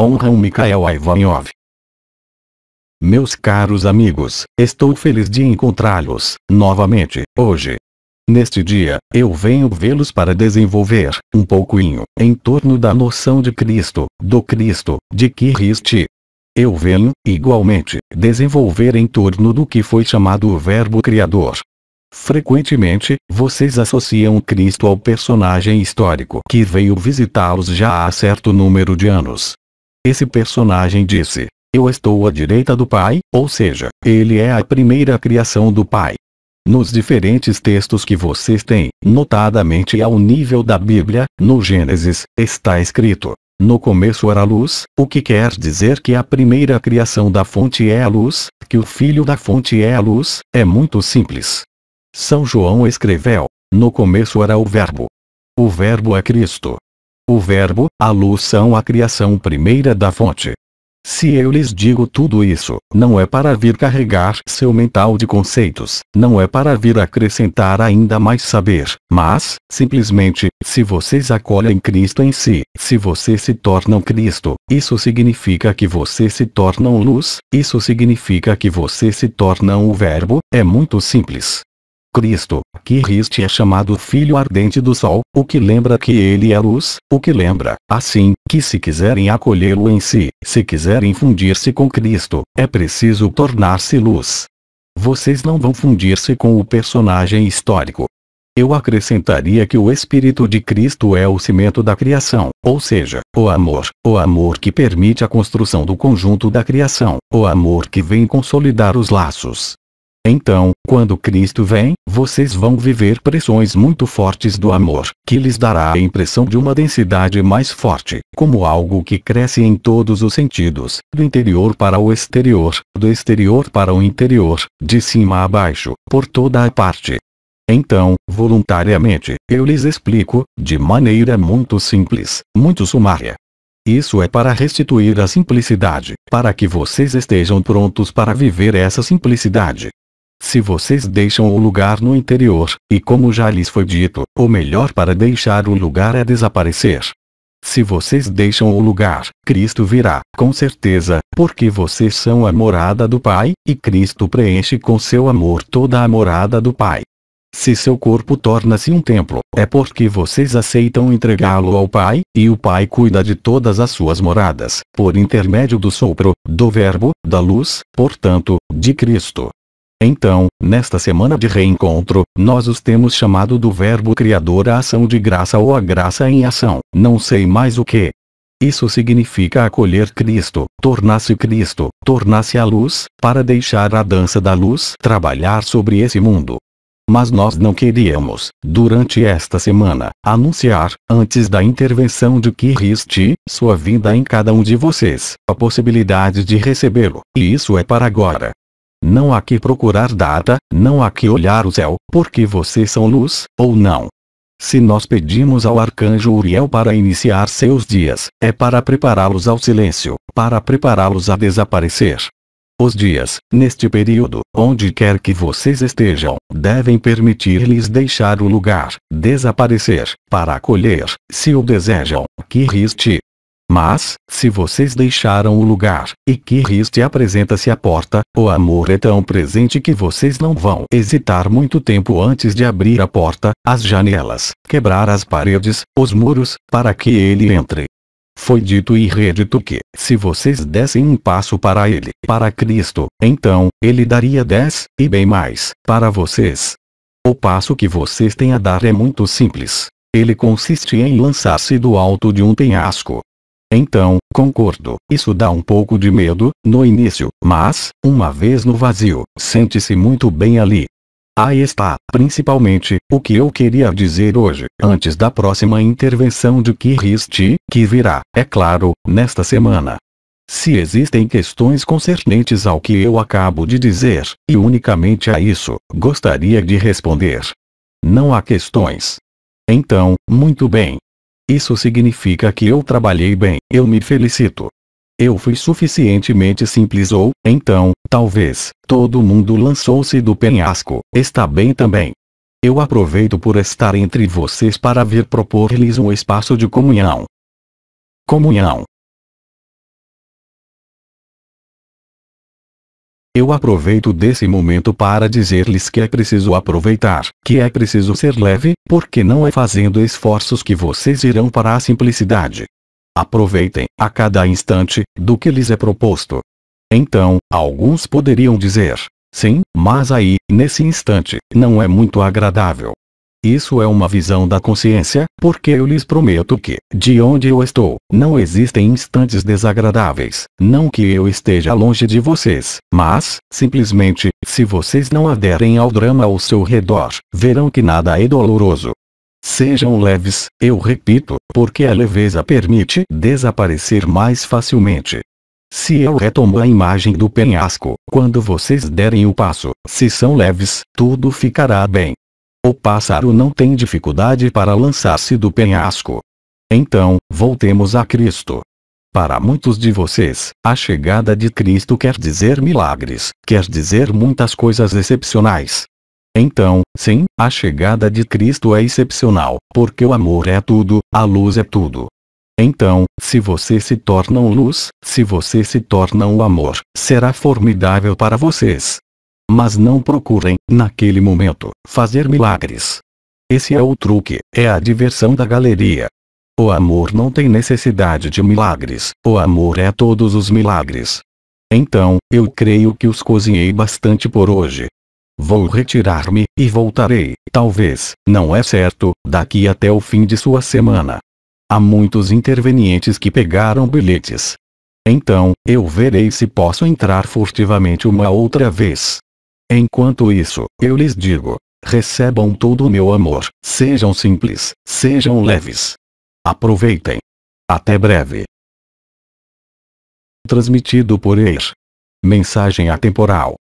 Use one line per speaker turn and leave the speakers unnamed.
Honram Mikhail Ivanov. Meus caros amigos, estou feliz de encontrá-los, novamente, hoje. Neste dia, eu venho vê-los para desenvolver, um pouquinho, em torno da noção de Cristo, do Cristo, de que riste. Eu venho, igualmente, desenvolver em torno do que foi chamado o Verbo Criador. Frequentemente, vocês associam Cristo ao personagem histórico que veio visitá-los já há certo número de anos, esse personagem disse: Eu estou à direita do Pai, ou seja, ele é a primeira criação do Pai. Nos diferentes textos que vocês têm, notadamente ao nível da Bíblia, no Gênesis, está escrito: No começo era luz, o que quer dizer que a primeira criação da fonte é a luz, que o filho da fonte é a luz, é muito simples. São João escreveu: No começo era o Verbo. O Verbo é Cristo o verbo, a Luz são a criação primeira da fonte. Se eu lhes digo tudo isso, não é para vir carregar seu mental de conceitos, não é para vir acrescentar ainda mais saber, mas, simplesmente, se vocês acolhem Cristo em si, se vocês se tornam Cristo, isso significa que vocês se tornam luz, isso significa que vocês se tornam o Verbo, é muito simples. Cristo, que Riste é chamado Filho Ardente do Sol, o que lembra que ele é luz, o que lembra, assim, que se quiserem acolhê-lo em si, se quiserem fundir-se com Cristo, é preciso tornar-se luz. Vocês não vão fundir-se com o personagem histórico. Eu acrescentaria que o Espírito de Cristo é o cimento da criação, ou seja, o amor, o amor que permite a construção do conjunto da criação, o amor que vem consolidar os laços, então, quando Cristo vem, vocês vão viver pressões muito fortes do amor, que lhes dará a impressão de uma densidade mais forte, como algo que cresce em todos os sentidos, do interior para o exterior, do exterior para o interior, de cima a baixo, por toda a parte. Então, voluntariamente, eu lhes explico, de maneira muito simples, muito sumária. Isso é para restituir a simplicidade, para que vocês estejam prontos para viver essa simplicidade. Se vocês deixam o lugar no interior, e como já lhes foi dito, o melhor para deixar o lugar é desaparecer. Se vocês deixam o lugar, Cristo virá, com certeza, porque vocês são a morada do Pai, e Cristo preenche com seu amor toda a morada do Pai. Se seu corpo torna-se um templo, é porque vocês aceitam entregá-lo ao Pai, e o Pai cuida de todas as suas moradas, por intermédio do sopro, do Verbo, da luz, portanto, de Cristo. Então, nesta semana de reencontro, nós os temos chamado do verbo criador a ação de graça ou a graça em ação, não sei mais o que. Isso significa acolher Cristo, tornar-se Cristo, tornar-se a luz, para deixar a dança da luz trabalhar sobre esse mundo. Mas nós não queríamos, durante esta semana, anunciar, antes da intervenção de Kiriste, sua vinda em cada um de vocês, a possibilidade de recebê-lo, e isso é para agora, não há que procurar data, não há que olhar o céu, porque vocês são luz, ou não. Se nós pedimos ao arcanjo Uriel para iniciar seus dias, é para prepará-los ao silêncio, para prepará-los a desaparecer. Os dias, neste período, onde quer que vocês estejam, devem permitir-lhes deixar o lugar, desaparecer, para acolher, se o desejam, que riste, mas, se vocês deixaram o lugar, e que riste apresenta-se à porta, o amor é tão presente que vocês não vão hesitar muito tempo antes de abrir a porta, as janelas, quebrar as paredes, os muros, para que ele entre. Foi dito e redito que, se vocês dessem um passo para ele, para Cristo, então, ele daria dez, e bem mais, para vocês. O passo que vocês têm a dar é muito simples. Ele consiste em lançar-se do alto de um penhasco, então, concordo, isso dá um pouco de medo, no início, mas, uma vez no vazio, sente-se muito bem ali. Aí está, principalmente, o que eu queria dizer hoje, antes da próxima intervenção de Kiristi, que virá, é claro, nesta semana. Se existem questões concernentes ao que eu acabo de dizer, e unicamente a isso, gostaria de responder. Não há questões. Então, muito bem, isso significa que eu trabalhei bem, eu me felicito. Eu fui suficientemente simples ou, então, talvez, todo mundo lançou-se do penhasco, está bem também. Eu aproveito por estar entre vocês para vir propor-lhes um espaço de comunhão. Comunhão, Eu aproveito desse momento para dizer-lhes que é preciso aproveitar, que é preciso ser leve, porque não é fazendo esforços que vocês irão para a simplicidade. Aproveitem, a cada instante, do que lhes é proposto. Então, alguns poderiam dizer, sim, mas aí, nesse instante, não é muito agradável. Isso é uma visão da consciência, porque eu lhes prometo que, de onde eu estou, não existem instantes desagradáveis. Não que eu esteja longe de vocês, mas, simplesmente, se vocês não aderem ao drama ao seu redor, verão que nada é doloroso. Sejam leves, eu repito, porque a leveza permite desaparecer mais facilmente. Se eu retomo a imagem do penhasco, quando vocês derem o passo, se são leves, tudo ficará bem. O pássaro não tem dificuldade para lançar-se do penhasco. Então, voltemos a Cristo. Para muitos de vocês, a chegada de Cristo quer dizer milagres, quer dizer muitas coisas excepcionais. Então, sim, a chegada de Cristo é excepcional, porque o amor é tudo, a luz é tudo. Então, se vocês se tornam luz, se vocês se tornam o amor, será formidável para vocês mas não procurem, naquele momento, fazer milagres. Esse é o truque, é a diversão da galeria. O amor não tem necessidade de milagres, o amor é todos os milagres. Então, eu creio que os cozinhei bastante por hoje. Vou retirar-me, e voltarei, talvez, não é certo, daqui até o fim de sua semana. Há muitos intervenientes que pegaram bilhetes. Então, eu verei se posso entrar furtivamente uma outra vez. Enquanto isso, eu lhes digo, recebam todo o meu amor, sejam simples, sejam leves. Aproveitem. Até breve. Transmitido por EIR. Mensagem atemporal.